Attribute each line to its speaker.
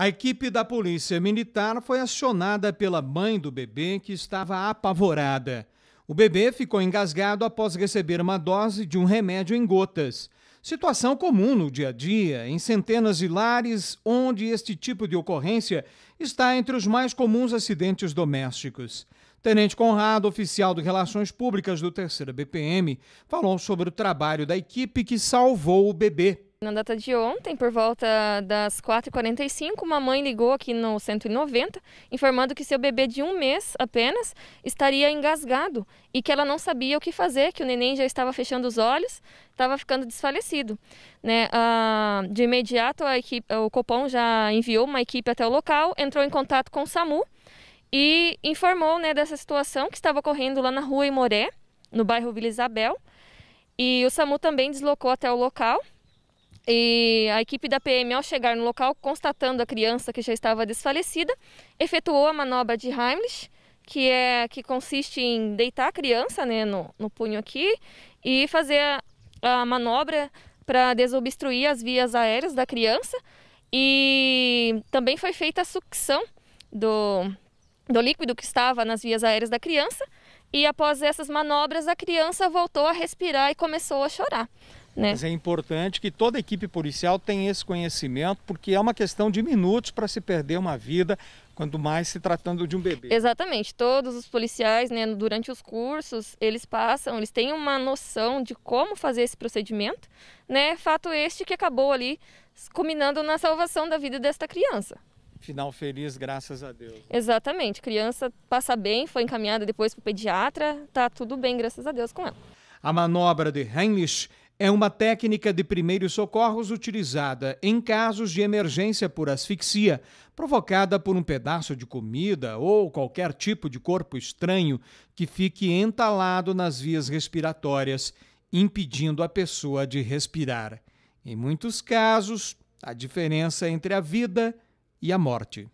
Speaker 1: A equipe da Polícia Militar foi acionada pela mãe do bebê, que estava apavorada. O bebê ficou engasgado após receber uma dose de um remédio em gotas. Situação comum no dia a dia, em centenas de lares onde este tipo de ocorrência está entre os mais comuns acidentes domésticos. Tenente Conrado, oficial de Relações Públicas do 3 BPM, falou sobre o trabalho da equipe que salvou o bebê.
Speaker 2: Na data de ontem, por volta das 4h45, uma mãe ligou aqui no 190 informando que seu bebê de um mês apenas estaria engasgado e que ela não sabia o que fazer, que o neném já estava fechando os olhos, estava ficando desfalecido. Né? Ah, de imediato, equipe, o Copom já enviou uma equipe até o local, entrou em contato com o SAMU e informou né, dessa situação que estava ocorrendo lá na rua Imoré, no bairro Vila Isabel. E o SAMU também deslocou até o local e a equipe da PM, ao chegar no local, constatando a criança que já estava desfalecida, efetuou a manobra de Heimlich, que é que consiste em deitar a criança né, no, no punho aqui e fazer a, a manobra para desobstruir as vias aéreas da criança. E também foi feita a sucção do, do líquido que estava nas vias aéreas da criança. E após essas manobras, a criança voltou a respirar e começou a chorar.
Speaker 1: Né? Mas é importante que toda equipe policial tenha esse conhecimento, porque é uma questão de minutos para se perder uma vida, quando mais se tratando de um bebê.
Speaker 2: Exatamente. Todos os policiais, né, durante os cursos, eles passam, eles têm uma noção de como fazer esse procedimento, né? Fato este que acabou ali culminando na salvação da vida desta criança.
Speaker 1: Final feliz, graças a Deus.
Speaker 2: Exatamente. Criança passa bem, foi encaminhada depois para o pediatra, tá tudo bem, graças a Deus com ela.
Speaker 1: A manobra de Heinrich é uma técnica de primeiros socorros utilizada em casos de emergência por asfixia, provocada por um pedaço de comida ou qualquer tipo de corpo estranho que fique entalado nas vias respiratórias, impedindo a pessoa de respirar. Em muitos casos, a diferença entre a vida e a morte.